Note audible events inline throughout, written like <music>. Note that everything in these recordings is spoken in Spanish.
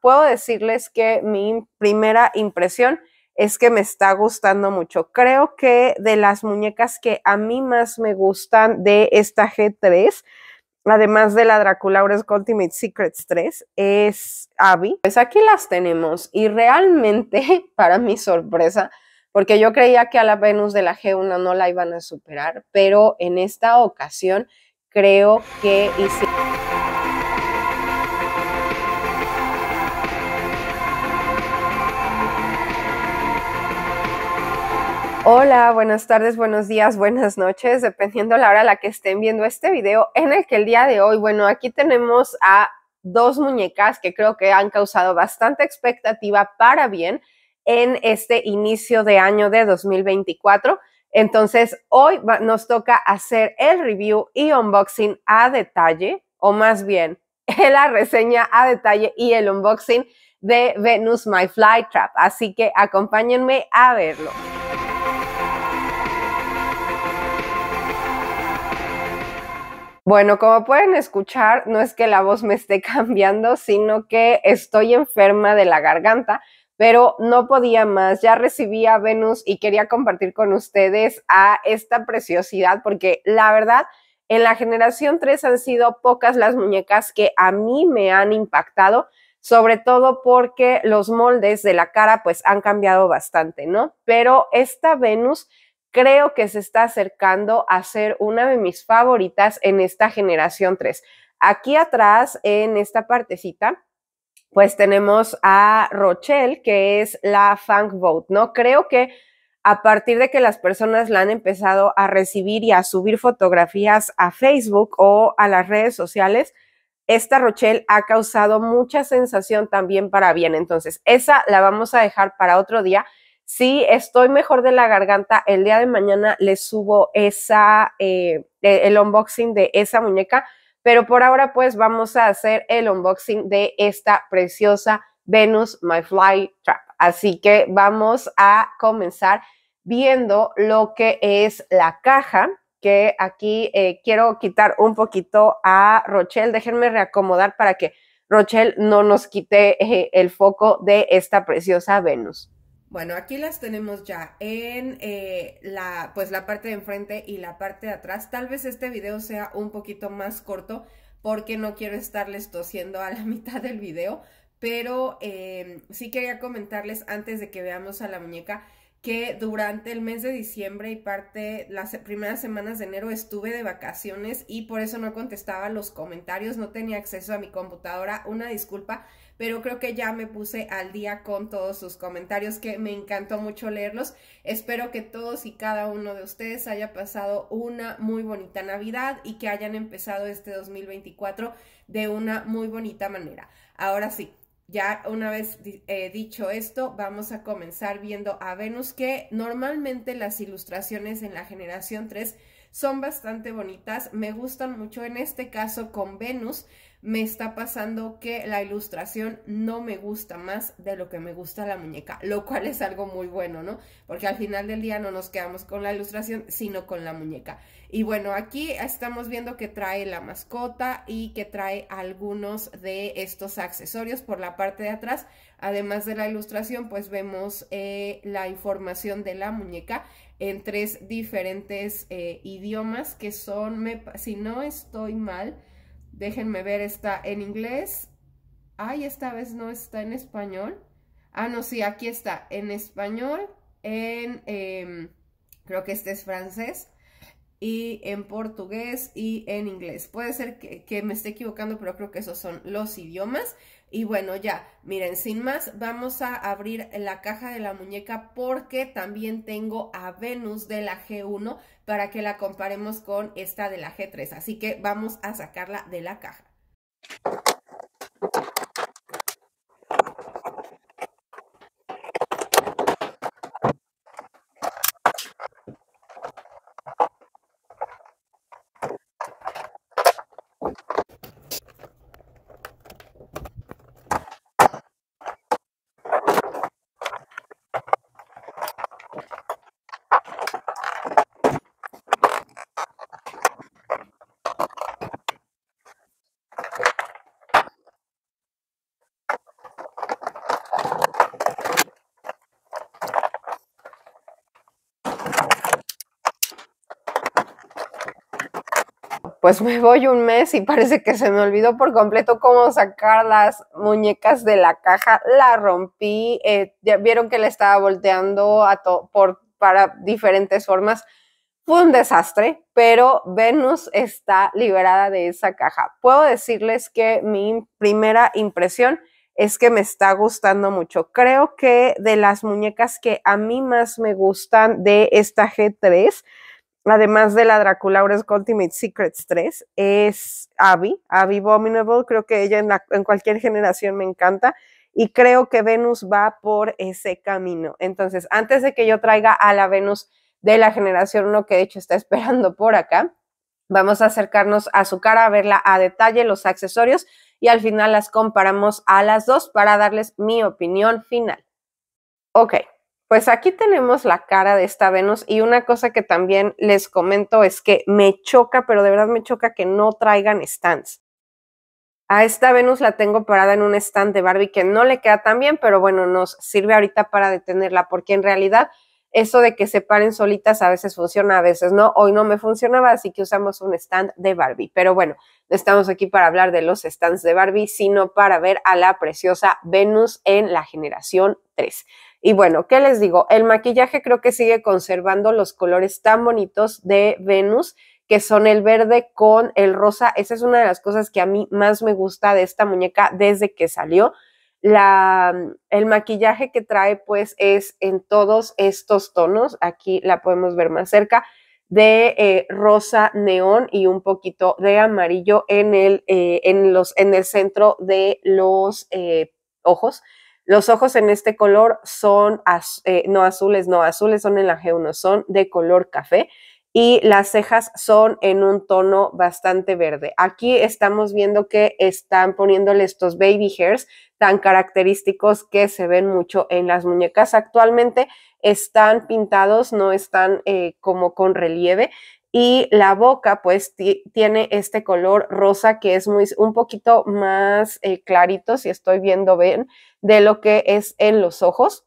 puedo decirles que mi primera impresión es que me está gustando mucho. Creo que de las muñecas que a mí más me gustan de esta G3, además de la Draculaura's Ultimate Secrets 3, es Abby. Pues aquí las tenemos y realmente, <laughs> para mi sorpresa, porque yo creía que a la Venus de la G1 no la iban a superar, pero en esta ocasión creo que hicieron... Hola, buenas tardes, buenos días, buenas noches, dependiendo la hora a la que estén viendo este video, en el que el día de hoy, bueno, aquí tenemos a dos muñecas que creo que han causado bastante expectativa para bien en este inicio de año de 2024. Entonces, hoy nos toca hacer el review y unboxing a detalle, o más bien, <laughs> la reseña a detalle y el unboxing de Venus My Flytrap. Así que acompáñenme a verlo. Bueno, como pueden escuchar, no es que la voz me esté <laughs> cambiando, sino que estoy enferma de la garganta, pero no podía más. Ya recibí a Venus y quería compartir con ustedes a esta preciosidad, porque la verdad, en la generación 3 han sido pocas las muñecas que a mí me han impactado, sobre todo porque los moldes de la cara pues han cambiado bastante, ¿no? Pero esta Venus creo que se está acercando a ser una de mis favoritas en esta generación 3. Aquí atrás, en esta partecita, pues tenemos a Rochelle, que es la Funk Vote, ¿no? Creo que a partir de que las personas la han empezado a recibir y a subir fotografías a Facebook o a las redes sociales, esta Rochelle ha causado mucha sensación también para bien. Entonces, esa la vamos a dejar para otro día. Sí, estoy mejor de la garganta, el día de mañana les subo esa, eh, e-, el unboxing de esa muñeca, pero por ahora pues vamos a hacer el unboxing de esta preciosa Venus My Fly Trap. Así que vamos a comenzar viendo lo que es la caja, que aquí eh, quiero quitar un poquito a Rochelle, déjenme reacomodar para que Rochelle no nos quite eh, el foco de esta preciosa Venus. Bueno, aquí las tenemos ya en eh, la, pues la parte de enfrente y la parte de atrás. Tal vez este video sea un poquito más corto porque no quiero estarles tosiendo a la <laughs> mitad del video, pero eh, sí quería comentarles antes de que veamos a la muñeca que durante el mes de diciembre y parte las primeras semanas de enero estuve de vacaciones y por eso no contestaba los comentarios, no tenía acceso a mi computadora, una disculpa, pero creo que ya me puse al día con todos sus comentarios que me encantó mucho leerlos. Espero que todos y cada uno de ustedes haya pasado una muy bonita Navidad y que hayan empezado este 2024 de una muy bonita manera. Ahora sí, ya una vez eh, dicho esto, vamos a comenzar viendo a Venus, que normalmente las ilustraciones en la generación 3 son bastante bonitas, me gustan mucho en este caso con Venus, me está pasando que la ilustración no me gusta más de lo que me gusta la muñeca, lo cual es algo muy bueno, ¿no? Porque al final del día no nos quedamos con la ilustración, sino con la muñeca. Y bueno, aquí estamos viendo que trae la mascota y que trae algunos de estos accesorios por la parte de atrás. Además de la ilustración, pues vemos eh, la información de la muñeca en tres diferentes eh, idiomas que son, si no estoy mal, Déjenme ver, está en inglés. Ay, esta vez no está en español. Ah, no, sí, aquí está, en español, en, em, creo que este es francés, y en portugués y en inglés. Puede ser que me esté equivocando, pero creo que esos son los idiomas. Y bueno, ya, miren, sin más, vamos a abrir la caja de la muñeca porque también tengo a Venus de la G1 para que la comparemos con esta de la G3. Así que vamos a sacarla de la caja. pues me voy un mes y parece que se me olvidó por completo cómo sacar las muñecas de la caja. La rompí, eh, ya vieron que la estaba volteando a por, para diferentes formas. Fue un desastre, pero Venus está liberada de esa caja. Puedo decirles que mi primera impresión es que me está gustando mucho. Creo que de las muñecas que a mí más me gustan de esta G3, además de la Draculaura's Ultimate Secrets 3, es Abby, Abby Abominable. Creo que ella en, cualquier generación me encanta y creo que Venus va por ese camino. Entonces, antes de que yo traiga a la Venus de la generación 1, que de hecho está <laughs> esperando por acá, vamos a acercarnos a su cara, a verla a detalle, los accesorios y al final las comparamos a las dos para darles mi opinión final. Ok, pues aquí tenemos la cara de esta Venus y una cosa que también les comento es que me choca, pero de verdad me choca que no traigan stands. A esta Venus la tengo parada en un stand de Barbie que no le queda tan bien, pero bueno, nos sirve ahorita para detenerla, porque en realidad eso de que se paren solitas a veces funciona, a veces no. Hoy no me funcionaba, así que usamos un stand de Barbie. Pero bueno, no estamos aquí para hablar de los stands de Barbie, sino para ver a la preciosa Venus en la generación 3. Y bueno, ¿qué les digo? El maquillaje creo que sigue conservando los colores tan bonitos de Venus, que son el verde con el rosa. Esa es una de las cosas que a mí más me gusta de esta muñeca desde que salió. La, el maquillaje que trae pues es en todos estos tonos, aquí la podemos ver más cerca, de eh, rosa neón y un poquito de amarillo en el, eh, en los, en el centro de los eh, ojos. Los ojos en este color son eh, no azules, no azules, son en la G1, son de color café y las cejas son en un tono bastante verde. Aquí estamos viendo que están poniéndole estos baby hairs tan característicos que se ven mucho en las muñecas. Actualmente están pintados, no están eh, como con relieve y la boca pues tiene este color rosa que es muy, un poquito más eh, clarito, si estoy viendo bien, de lo que es en los ojos.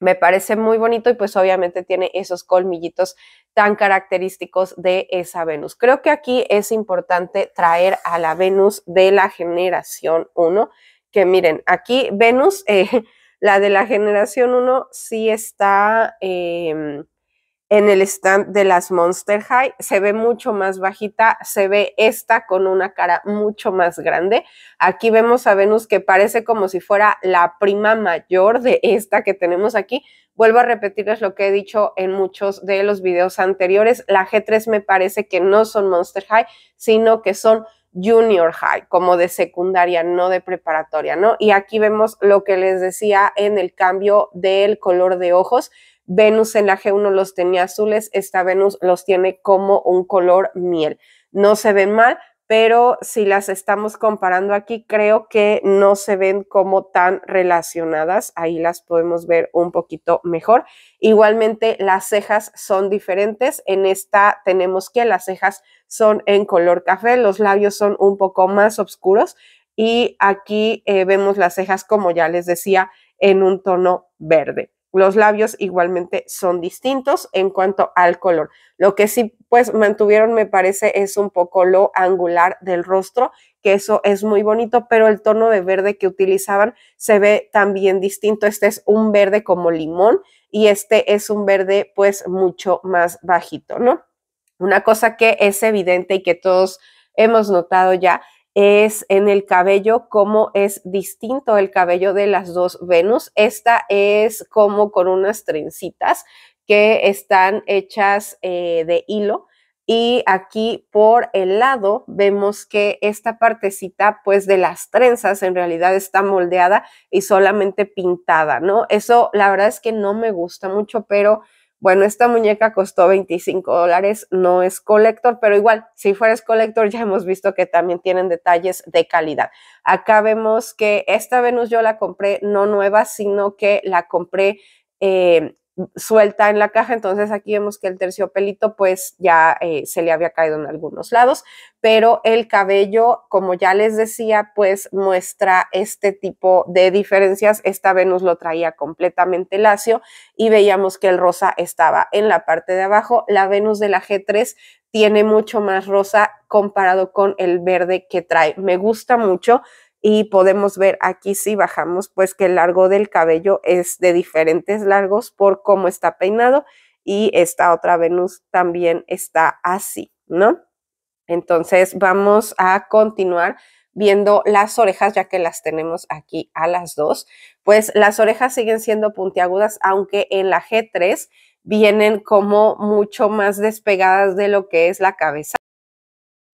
Me parece muy bonito y pues obviamente tiene esos colmillitos tan característicos de esa Venus. Creo que aquí es importante traer a la Venus de la generación 1, que miren, aquí Venus, eh, <laughs> la de la generación 1 sí está... Em, en el stand de las Monster High. Se ve mucho más bajita, se ve esta con una cara mucho más grande. Aquí vemos a Venus que parece como si fuera la prima mayor de esta que tenemos aquí. Vuelvo a repetirles lo que he dicho en muchos de los videos anteriores. La G3 me parece que no son Monster High, sino que son junior high, como de secundaria, no de preparatoria, ¿no? Y aquí vemos lo que les decía en el cambio del color de ojos. Venus en la G1 los tenía azules, esta Venus los tiene como un color miel. No se ven mal, pero si las estamos comparando aquí, creo que no se ven como tan relacionadas. Ahí las podemos ver un poquito mejor. Igualmente, las cejas son diferentes. En esta tenemos que las cejas son en color café, los labios son un poco más oscuros y aquí eh, vemos las cejas, como ya les decía, en un tono verde. Los labios igualmente son distintos en cuanto al color. Lo que sí pues mantuvieron me parece es un poco lo angular del rostro, que eso es muy bonito, pero el tono de verde que utilizaban se ve también distinto. Este es un verde como limón y este es un verde pues mucho más bajito, ¿no? Una cosa que es evidente y que todos hemos notado ya es en el cabello, cómo es distinto el cabello de las dos Venus. Esta es como con unas trencitas que están hechas eh, de hilo. Y aquí por el lado vemos que esta partecita pues de las trenzas en realidad está moldeada y solamente pintada, ¿no? Eso la verdad es que no me gusta mucho, pero bueno, esta muñeca costó 25 dólares, no es collector, pero igual, si fueras collector ya hemos visto que también tienen detalles de calidad. Acá vemos que esta Venus yo la compré no nueva, sino que la compré eh, suelta en la caja, entonces aquí vemos que el terciopelito pues ya eh, se le había caído en algunos lados, pero el cabello, como ya les decía, pues muestra este tipo de diferencias. Esta Venus lo traía completamente lacio y veíamos que el rosa estaba en la parte de abajo. La Venus de la G3 tiene mucho más rosa comparado con el verde que trae. Me gusta mucho y podemos ver aquí si bajamos pues que el largo del cabello es de diferentes largos por cómo está peinado y esta otra Venus también está así, ¿no? Entonces vamos a continuar viendo las orejas, ya que las tenemos aquí a las dos, pues las orejas siguen siendo puntiagudas, aunque en la G3 vienen como mucho más despegadas de lo que es la cabeza.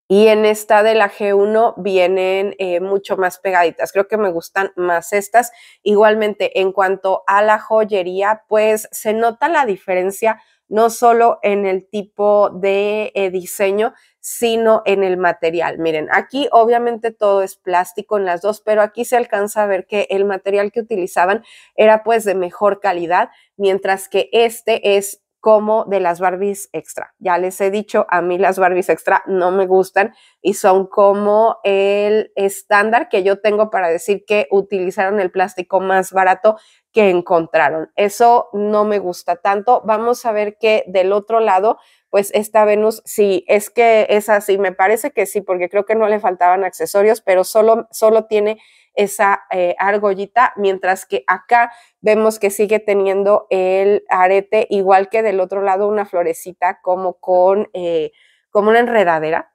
Y en esta de la G1 vienen eh, mucho más pegaditas. Creo que me gustan más estas. Igualmente, en cuanto a la joyería, pues se nota la diferencia no solo en el tipo de eh, diseño, sino en el material. Miren, aquí obviamente todo es plástico en las dos, pero aquí se alcanza a ver que el material que utilizaban era pues de mejor calidad, mientras que este es como de las Barbies extra. Ya les he dicho, a mí las Barbies extra no me gustan y son como el estándar que yo tengo para decir que utilizaron el plástico más barato que encontraron. Eso no me gusta tanto. Vamos a ver que del otro lado pues esta Venus, sí, es que es así, me parece que sí, porque creo que no le faltaban accesorios, pero solo, solo tiene esa eh, argollita, mientras que acá vemos que sigue teniendo el arete, igual que del otro lado una florecita como con, eh, como una enredadera,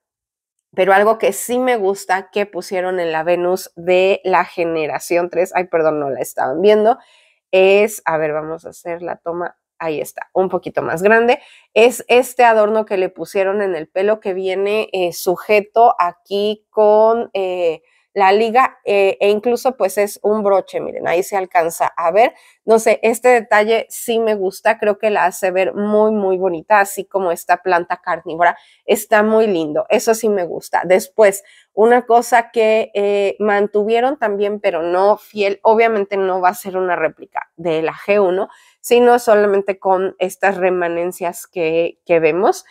pero algo que sí me gusta que pusieron en la Venus de la generación 3, ay, perdón, no la estaban viendo, es, a ver, vamos a hacer la toma ahí está, un poquito más grande. Es este adorno que le pusieron en el pelo que viene eh, sujeto aquí con eh, la liga eh, e incluso pues es un broche, miren, ahí se alcanza a ver. No sé, este detalle sí me gusta, creo que la hace ver muy, muy bonita, así como esta planta carnívora. Está muy lindo, eso sí me gusta. Después, una cosa que eh, mantuvieron también, pero no fiel, obviamente no va a ser una réplica de la G1, sino solamente con estas remanencias que, que vemos.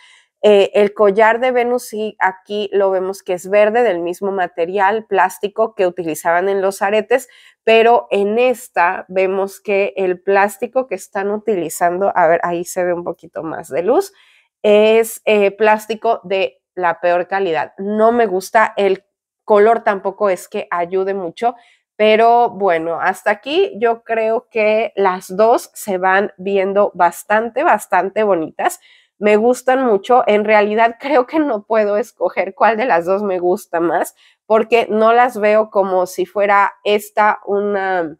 Eh, el collar de Venus, sí, aquí lo vemos que es verde, del mismo material plástico que utilizaban en los aretes, pero en esta vemos que el plástico que están utilizando, a ver, ahí se ve un poquito más de luz, es eh, plástico de la peor calidad. No me gusta, el color tampoco es que ayude mucho, pero bueno, hasta aquí yo creo que las dos se van viendo bastante, bastante bonitas me gustan mucho. En realidad <laughs> creo que no puedo escoger cuál de las dos me gusta más porque no las veo como si fuera esta una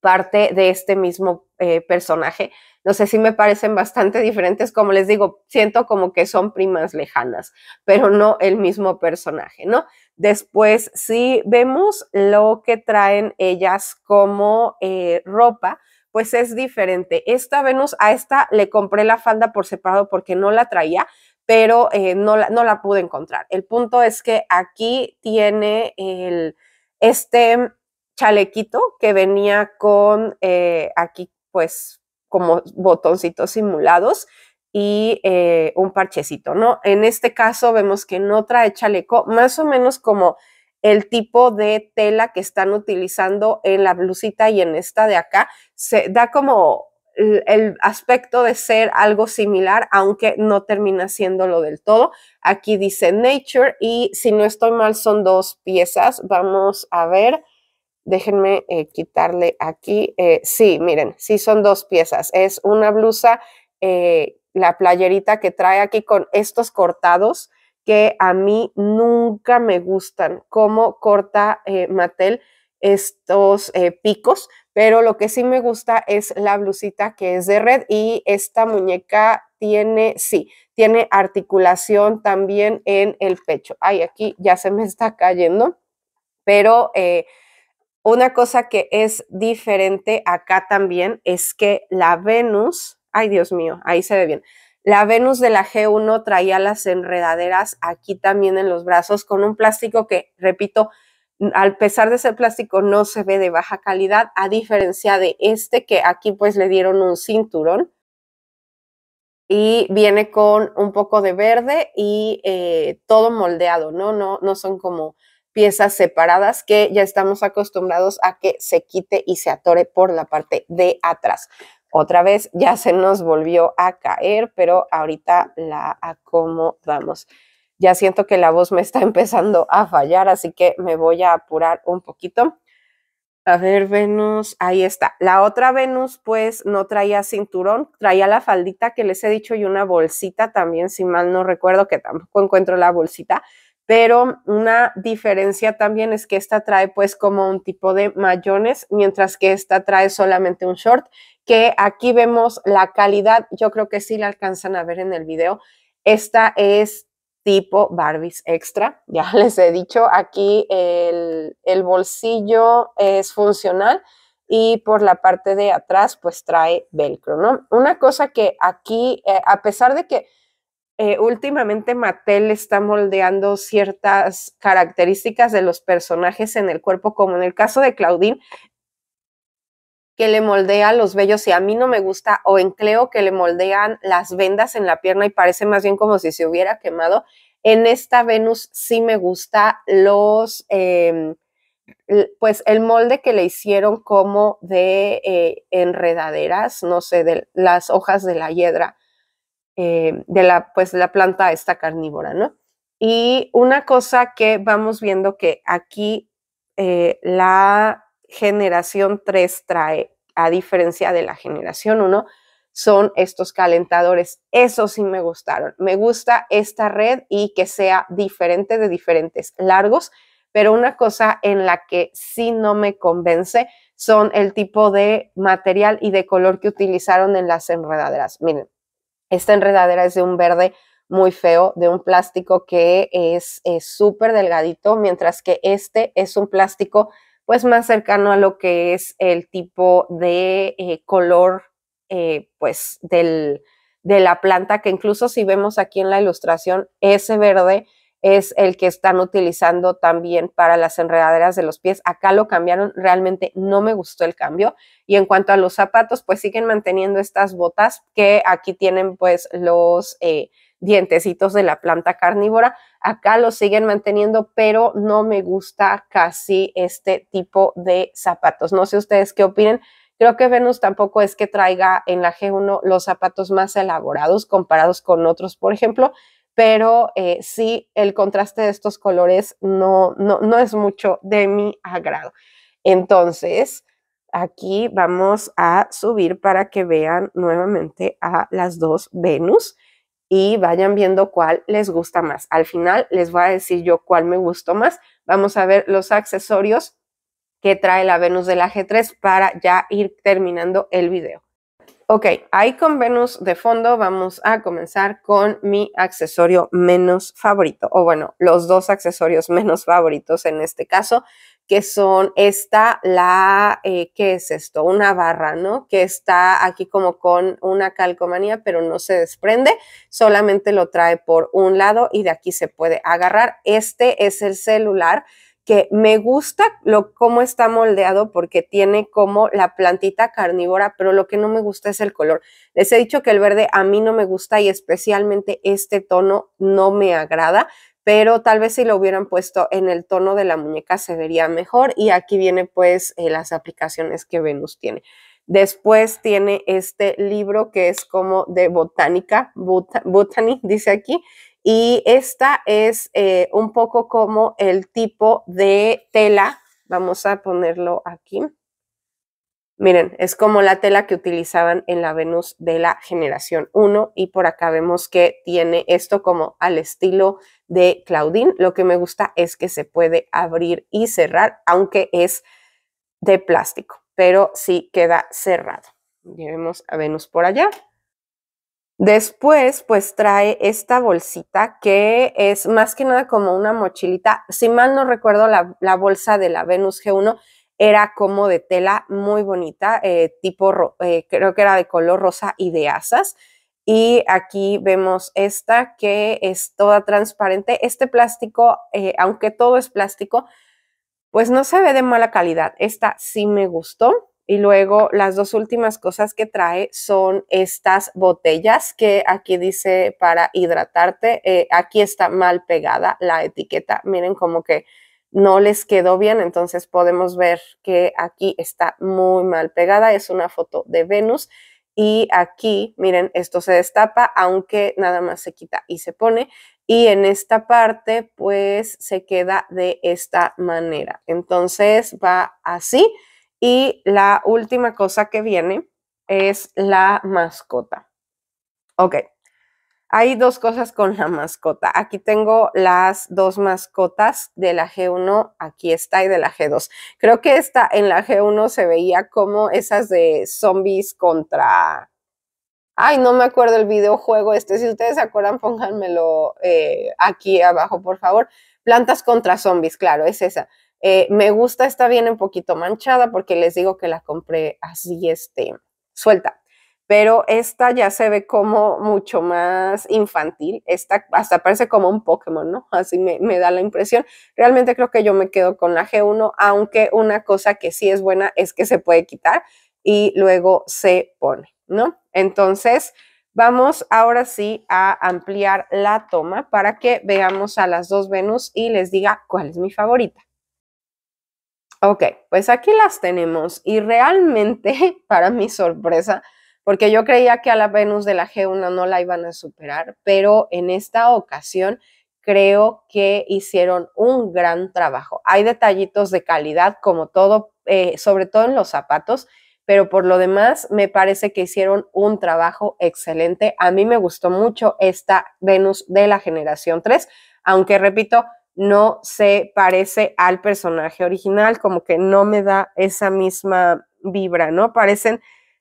parte de este mismo eh, personaje. No sé si me parecen bastante diferentes, como les digo, siento como que son primas lejanas, pero no el mismo personaje, ¿no? Después, sí, vemos lo que traen ellas como eh, ropa, pues es diferente. Esta Venus, a esta le compré la falda por separado porque no la traía, pero eh, no, la, no, la, pude encontrar. El punto es que aquí tiene el, este chalequito que venía con eh, aquí pues como botoncitos simulados y eh, un parchecito, ¿no? En este caso vemos que no trae chaleco, más o menos como el tipo de tela que están utilizando en la blusita y en esta de acá. Se da como el aspecto de ser algo similar, aunque no termina siéndolo del todo. Aquí dice Nature y si no estoy mal son dos piezas. Vamos a ver. Déjenme eh, quitarle aquí. Eh, sí, miren, sí son dos piezas. Es una blusa, eh, la playerita que trae aquí con estos cortados que a mí nunca me gustan, cómo corta eh, Mattel estos eh, picos, pero lo que sí me gusta es la blusita que es de red y esta muñeca tiene, sí, tiene articulación también en el pecho. Ay, aquí ya se me está cayendo, pero eh, una cosa que es diferente acá también es que la Venus, ay Dios mío, ahí se ve bien, la Venus de la G1 traía las enredaderas aquí también en los brazos con un plástico que, repito, al pesar de ser plástico no se ve de baja calidad, a diferencia de este que aquí pues le dieron un cinturón y viene con un poco de verde y eh, todo moldeado, ¿no? ¿no? No son como piezas separadas que ya estamos acostumbrados a que se quite y se atore por la parte de atrás. Otra vez ya se nos volvió a caer, pero ahorita la acomodamos. Ya siento que la voz me está <laughs> empezando a fallar, así que me voy a apurar un poquito. A ver, Venus, ahí está. La otra Venus, pues, no traía cinturón, traía la faldita que les he dicho y una bolsita también, si mal no recuerdo, que tampoco encuentro la bolsita pero una diferencia también es que esta trae pues como un tipo de mayones, mientras que esta trae solamente un short, que aquí vemos la calidad, yo creo que sí la alcanzan a ver en el video. Esta es tipo Barbies extra, <laughs> ya les he dicho, aquí el, bolsillo es funcional y por la parte de atrás pues trae velcro, ¿no? Una cosa que aquí, eh, a pesar de que eh, últimamente Mattel está moldeando ciertas características de los personajes en el cuerpo, como en el caso de Claudine, que le moldea los vellos y a mí no me gusta, o en Cleo que le moldean las vendas en la pierna y parece más bien como si se hubiera quemado. En esta Venus sí me gusta los, em, pues el molde que le hicieron como de eh, enredaderas, no sé, de las hojas de la hiedra eh, de la, pues, la planta esta carnívora, ¿no? Y una cosa que vamos viendo que aquí eh, la generación 3 trae, a diferencia de la generación 1, son estos calentadores. Eso sí me gustaron. Me gusta esta red y que sea diferente de diferentes largos, pero una cosa en la que sí no me convence son el tipo de material y de color que utilizaron en las enredaderas. Miren, esta enredadera es de un verde muy feo, de un plástico que es súper delgadito, mientras que este es un plástico pues más cercano a lo que es el tipo de eh, color eh, pues de la planta, que incluso si vemos aquí en la ilustración, ese verde es el que están utilizando también para las enredaderas de los pies. Acá lo cambiaron, realmente no me gustó el cambio. Y en cuanto a los zapatos, pues siguen manteniendo estas botas que aquí tienen pues los eh, dientecitos de la planta carnívora. Acá lo siguen manteniendo, pero no me gusta casi este tipo de zapatos. No sé ustedes qué opinen. Creo que Venus tampoco es que traiga en la G1 los zapatos más elaborados comparados con otros, por ejemplo pero eh, sí el contraste de estos colores no, no, no es mucho de mi agrado. Entonces, aquí vamos a subir para que vean nuevamente a las dos Venus y vayan viendo cuál les gusta más. Al final les voy a decir yo cuál me gustó más. Vamos a ver los accesorios que trae la Venus de la g 3 para ya ir terminando el video. Ok, ahí con Venus de fondo vamos a comenzar con mi accesorio menos favorito, o bueno, los dos accesorios <laughs> menos favoritos en este caso, que son esta, la, eh, ¿qué es esto? Una barra, ¿no? Que está aquí como con una calcomanía, pero no se desprende, solamente lo trae por un lado y de aquí se puede agarrar. Este es el celular que me gusta lo cómo está moldeado porque tiene como la plantita carnívora, pero lo que no me gusta es el color. Les he dicho que el verde a mí no me gusta y especialmente este tono no me agrada, pero tal vez si lo hubieran puesto en el tono de la muñeca se vería mejor y aquí viene pues eh, las aplicaciones que Venus tiene. Después tiene este libro que es como de botánica, bot dice aquí, y esta es eh, un poco como el tipo de tela. Vamos a ponerlo aquí. Miren, es como la tela que utilizaban en la Venus de la generación 1 y por acá vemos que tiene esto como al estilo de Claudine. Lo que me gusta es que se puede abrir y cerrar, aunque es de plástico, pero sí queda cerrado. Llevemos a Venus por allá. Después, pues trae esta bolsita que es más que nada como una mochilita. Si mal no recuerdo, la, bolsa de la Venus G1 era como de tela muy bonita, eh, tipo, eh, creo que era de color rosa y de asas. Y aquí vemos esta que es toda transparente. Este plástico, eh, aunque todo es plástico, pues no se ve de mala calidad. Esta sí me gustó. Y luego las dos últimas cosas que trae son estas botellas que aquí dice para hidratarte. Eh, aquí está mal pegada la etiqueta. Miren como que no les quedó bien, entonces podemos ver que aquí está muy mal pegada. Es una foto de Venus. Y aquí, miren, esto se destapa, aunque nada más se quita y se pone. Y en esta parte, pues se queda de esta manera. Entonces va así y la última cosa que viene es la mascota. Ok, hay dos cosas con la mascota. Aquí tengo las dos mascotas de la G1, aquí está, y de la G2. Creo que esta en la G1 se veía como esas de zombies contra... Ay, no me acuerdo el videojuego este. Si ustedes se acuerdan, pónganmelo eh, aquí abajo, por favor. Plantas contra zombies, claro, es esa. Eh, me gusta, está bien un poquito manchada porque les digo que la compré así, este, suelta. Pero esta ya se ve como mucho más infantil. Esta hasta parece como un Pokémon, ¿no? Así me da la impresión. Realmente creo que yo me quedo con la G1, aunque una cosa que sí es buena es que se puede quitar y luego se pone, ¿no? Entonces, Vamos ahora sí a ampliar la toma para que veamos a las dos Venus y les diga cuál es mi favorita. Ok, pues aquí las tenemos y realmente, <laughs> para mi sorpresa, porque yo creía que a la Venus de la G1 no la iban a superar, pero en esta ocasión creo que hicieron un gran trabajo. Hay detallitos de calidad, como todo, eh, sobre todo en los zapatos, pero por lo demás me parece que hicieron un trabajo excelente. A mí me gustó mucho esta Venus de la generación 3, aunque repito, no se parece al personaje original, como que no me da esa misma vibra, ¿no? Parecen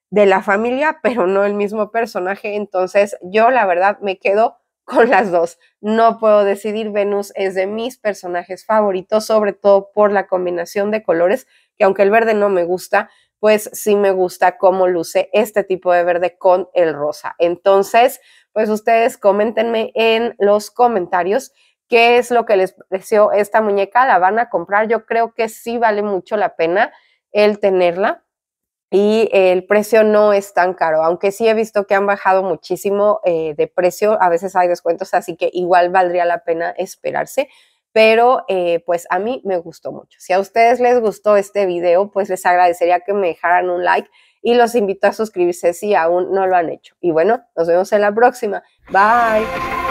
de la familia, pero no el mismo personaje. Entonces, yo la verdad me quedo con las dos. No puedo decidir, Venus es de mis personajes favoritos, sobre todo por la combinación de colores, que aunque el verde no me gusta, pues sí me gusta cómo luce este tipo de verde con el rosa. Entonces, pues ustedes coméntenme en los comentarios qué es lo que les pareció esta muñeca, la van a comprar. Yo creo que sí vale mucho la pena el tenerla y el precio no es tan caro, aunque sí he visto que han bajado muchísimo eh, de precio, a veces hay descuentos, así que igual valdría la pena esperarse. Pero eh, pues a mí me gustó mucho. Si a ustedes les gustó este video, pues les agradecería que me dejaran un like y los invito a suscribirse si aún no lo han hecho. Y bueno, nos vemos en la próxima. Bye.